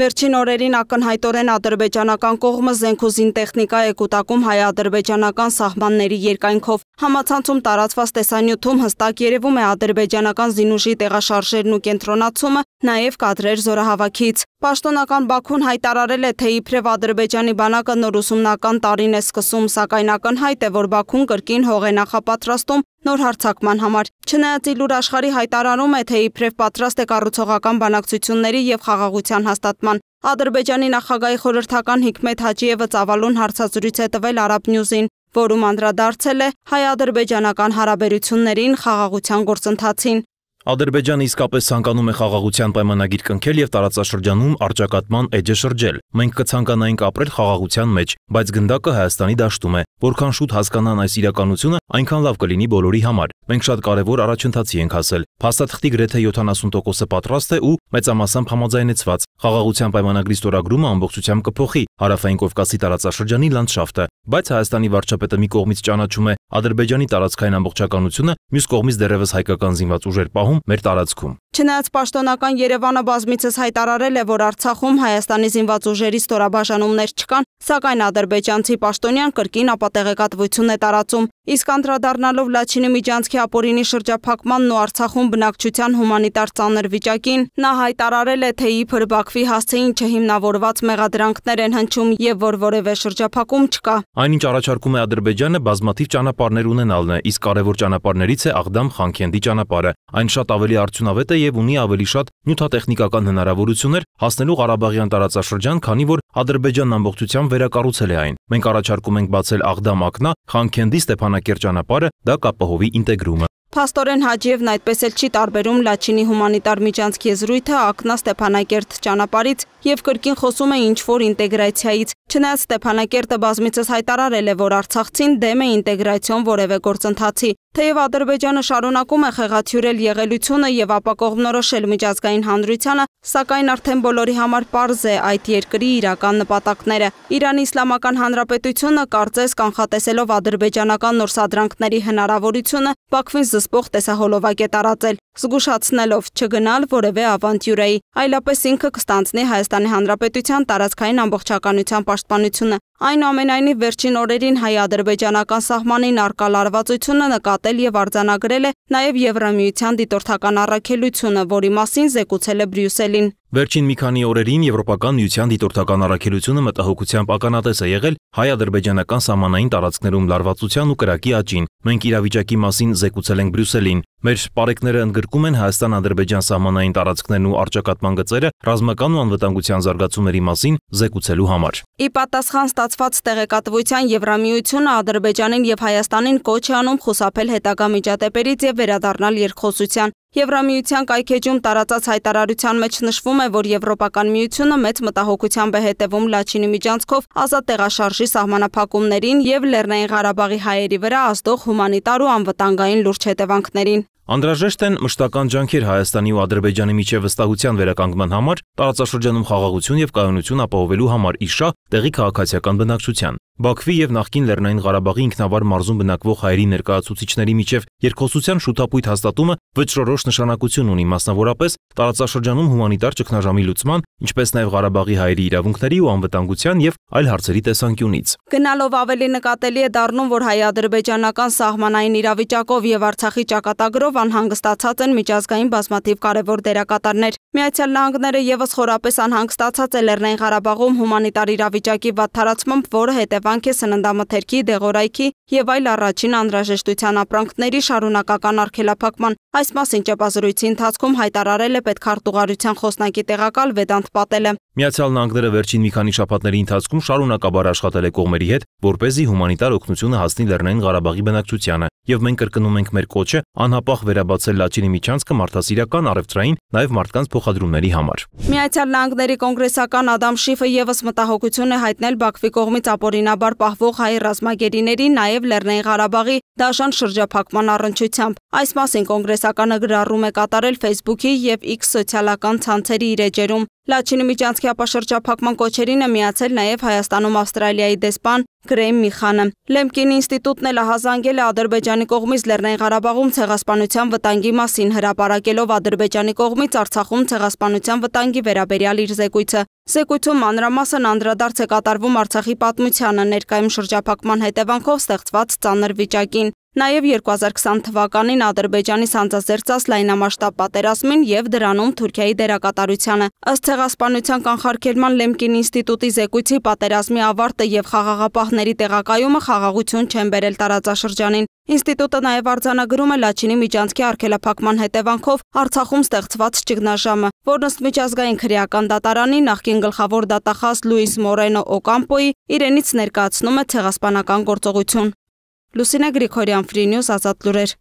Վերջին օրերին ակնհայտորեն ադրբեջանական կողմը զենքուզին տեխնիկա է կուտակում հայ-ադրբեջանական սահմանների երկայնքով։ Համացանցում տարածված տեսանյութում հստակ երևում է ադրբեջանական զինուժի տեղաշարժերն ու կենտրոնացումը, նաև կադրեր զորահավաքից։ Պաշտոնական Բաքուն հայտարարել է, թե իբրև Ադրբեջանի բանակը նոր ուսումնական տարին է սկսում, սակայն ակնհայտ է, որ Բաքուն կրկին հող է նախապատրաստում նոր հարցակման համար։ Չնայած Իլուր աշխարհի հայտարարում է, թե իբրև պատրաստ է կառուցողական բանակցությունների եւ խաղաղության հաստատման։ Ադրբեջանի նախագահի խորհրդական Հիկմետ Հաջիևը ծավալուն հարցազրույց է տվել Արաբ Նյուզին որում անդրադարձել է հայ-ադրբեջանական հարաբերություններին խաղաղության գործընթացին։ Ադրբեջանը իսկապես ցանկանում է խաղաղության պայմանագիր կնքել եւ տարածաշրջանում արճակատման էջը շրջել։ Մենք կցանկանայինք ապրել խաղաղության մեջ, բայց գնդակը Հայաստանի դաշտում է։ Որքան շուտ հասկանան այս իրականությունը, այնքան լավ կլինի բոլորի համար։ Մենք շատ կարևոր առաջընթացի ենք հասել։ Փաստաթղթի գրեթե 70%-ը պատրաստ է ու մեծամասամբ համաձայնեցված։ Խաղաղության պայմանագրի ստորագրումը ամբողջությամբ կփոխի Հարավային Կովկասի տարածաշրջանի լանդշաֆտը, բայց Հայաստանի վարչապետը մի կողմից ճանաչում է Ադրբեջանի տարածքային ամբողջականությունը, մյուս կողմից դեռևս հայկական զինված ուժեր պահում մեր տարածքում։ Չնայած պաշտոնական Երևանը բազմիցս հայտարարել է, որ Արցախում Հայաստանի զինված ուժերի ստորաբաժանումներ չկան, սակայն ադրբեջանցի պաշտոնյան կրկին ապատեղեկատվություն է տարածում։ Իսկ անդրադառնալով Լաչինի միջանցքի ապօրինի շրջափակմանն ու Արցախում բնակչության հումանիտար ծանր վիճակին, նա հայտարարել է, թե իբր Բաքվի հասցեին չհիմնավորված մեղադրանքներ են հնչում եւ որ որևէ շրջափակում չկա։ Այնինչ առաջարկում է Ադրբեջանը բազմաթիվ ճանապարհներ ունենալն է, իսկ կարևոր ճանապարհներից է Աղդամ-Խանքենդի ճանապարհը։ Այն շատ ավելի արդյունավետ է եւ ունի ավելի շատ նյութատեխնիկական հնարավորություններ հասնելու Ղարաբաղյան տարածաշրջան, քանի որ Ադրբեջանն ամբողջությամբ վերակառուցել է այն։ Մենք առաջարկում ենք բացել Աղդամ ակնա Խանքենդի Ստեփան ճանակերջանապարը դա կապահովի ինտեգրումը։ Փաստորեն Հաջիևն այդպես էլ չի տարբերում Լաչինի հումանիտար միջանցք եզրույթը Ակնա Ստեփանակերտ ճանապարից եւ կրկին խոսում է ինչ-որ ինտեգրացիայից։ Չնայած Ստեփանակերտը բազմիցս հայտարարել է, որ Արցախցին դեմ է ինտեգրացիոն որևէ գործընթացի, թեև Ադրբեջանը շարունակում է խեղաթյուրել եղելությունը եւ ապակողմնորոշել միջազգային հանրությանը Սակայն արդեն բոլորի համար պարզ է այդ երկրի իրական նպատակները։ Իրանի իսլամական հանրապետությունը կարծես կանխատեսելով ադրբեջանական նորսադրանքների հնարավորությունը Բաքվին զսպող տեսահոլովակ է տարածել, զգուշացնելով չգնալ որևէ ավանտյուրայի, այլապես ինքը կստանձնի Հայաստանի Հանրապետության տարածքային ամբողջականության պաշտպանությունը։ Այնուամենայնիվ վերջին օրերին հայ-ադրբեջանական սահմանին արկա լարվածությունը նկատել եւ արձանագրել է նաեւ Եվրամիության դիտորդական առաքելությունը, որի մասին զեկուցել է Բրյուսելին։ Վերջին մի քանի օրերին Եվրոպական միության դիտորդական առաքելությունը մտահոգությամբ ականատես է եղել հայ-ադրբեջանական սահմանային տարածքներում լարվածության ու կրակի աճին։ Մենք իրավիճակի մասին զեկուցել ենք Բրյուսելին։ Մեր պարեկները ընդգրկում են Հայաստան-Ադրբեջան սահմանային տարածքներն ու արճակատման գծերը ռազմական ու անվտանգության զարգացումների մասին զեկուցելու համար։ Ի պատասխան ստացված տեղեկատվության Եվրամիությունը Ադրբեջանին եւ Հայաստանին կոչ է անում խուսափել հետագա միջադեպերից եւ վերադառնալ երկխոսության։ Եվրամիության կայքեջում տարածած հայտարարության մեջ նշվում է, որ Եվրոպական միությունը մեծ մտահոգությամբ է հետևում Լաչինի միջանցքով ազատ տեղաշարժի սահմանափակումներին եւ Լեռնային Ղարաբաղի հայերի վրա ազդող հումանիտար ու անվտանգային լուրջ հետևանքներին։ Անդրաժեշտ են մշտական ջանքեր Հայաստանի ու Ադրբեջանի միջև վստահության վերականգնման համար, տարածաշրջանում խաղաղություն եւ կայունություն ապահովելու համար իշա տեղի քաղաքացիական բնակչության։ Բաքվի եւ նախկին Լեռնային Ղարաբաղի ինքնավար մարզում բնակվող հայերի ներկայացուցիչների միջև երկխոսության շուտապույտ հաստատումը վճռորոշ նշանակություն ունի մասնավորապես տարածաշրջանում հումանիտար ճգնաժամի լուծման, ինչպես նաեւ Ղարաբաղի հայերի իրավունքների ու անվտանգության եւ այլ հարցերի տեսանկյունից։ Գնալով ավելի նկատելի է դառնում, որ հայ-ադրբեջանական սահմանային իրավիճակով եւ Արցախի ճակատագրով անհանգստացած են միջազգային բազմաթիվ կարևոր դերակատարներ։ Միացյալ Նահանգները եւս խորապես անհանգստացած է Լեռնային Ղարաբաղում հումանիտար իրավիճակի վատ տարածմամբ, որը հետեւ Արտավանք է սննդամթերքի, դեղորայքի եւ այլ առաջին անհրաժեշտության ապրանքների շարունակական արգելափակման։ Այս մասին ճեպազրույցի ընթացքում հայտարարել է պետքարտուղարության խոսնակի տեղակալ Վեդանտ Պատելը։ Միացյալ Նահանգները վերջին մի քանի շաբաթների ընթացքում շարունակաբար աշխատել է կողմերի հետ, որ เป զի հումանիտար օգնությունը հասնի Լեռնային Ղարաբաղի բնակչությանը, եւ մենք կրկնում ենք մեր կոչը անհապաղ վերաբացել Լաչինի միջանցքը մարդասիրական, առևտրային, նաեւ մարդկանց փոխադրումների համար։ Միացյալ Նահանգների կոնգրեսական Ադամ Շիֆը եւս մտահոգություն է հայտնել Բաքվի կողմից ապօրինա բնականաբար պահվող հայ ռազմագերիների նաև Լեռնային Ղարաբաղի դաշան շրջափակման առնչությամբ։ Այս մասին կոնգրեսականը գրառում է կատարել Facebook-ի եւ X սոցիալական ցանցերի իր էջերում։ Լաչինի միջանցքի ապաշրջափակման կոչերին է միացել նաև Հայաստանում Ավստրալիայի դեսպան Գրեյմ Միխանը։ Լեմկին ինստիտուտն էլ հազանգել է Ադրբեջանի կողմից Լեռնային Ղարաբաղում ցեղասպանության վտանգի մասին հրապարակելով Ադրբեջանի կողմից Արցախում ցեղասպանության վտանգի վերաբերյալ իր զեկույցը։ Զեկույցում մանրամասն անդրադարձ է կատարվում Արցախի պատմությանը ներկայում շրջափակման հետևանքով ստեղծված ծանր վիճակին։ Նաև 2020 թվականին Ադրբեջանի սանձազերծած լայնամասշտաբ պատերազմին եւ դրանում Թուրքիայի դերակատարությանը։ Ըստ ցեղասպանության կանխարգելման Լեմկին ինստիտուտի զեկույցի պատերազմի ավարտը եւ խաղաղապահների տեղակայումը խաղաղություն չեն բերել տարածաշրջանին։ Ինստիտուտը նաև արձանագրում է Լաչինի միջանցքի արգելափակման հետևանքով Արցախում ստեղծված ճգնաժամը, որն ըստ միջազգային քրեական դատարանի նախկին գլխավոր դատախազ Լուիս Մորենո Օկամպոյի իրենից ներկայացնում է ցեղասպանական գործողություն։ Լուսինե Գրիգորյան, Free News, Ազատ լուրեր։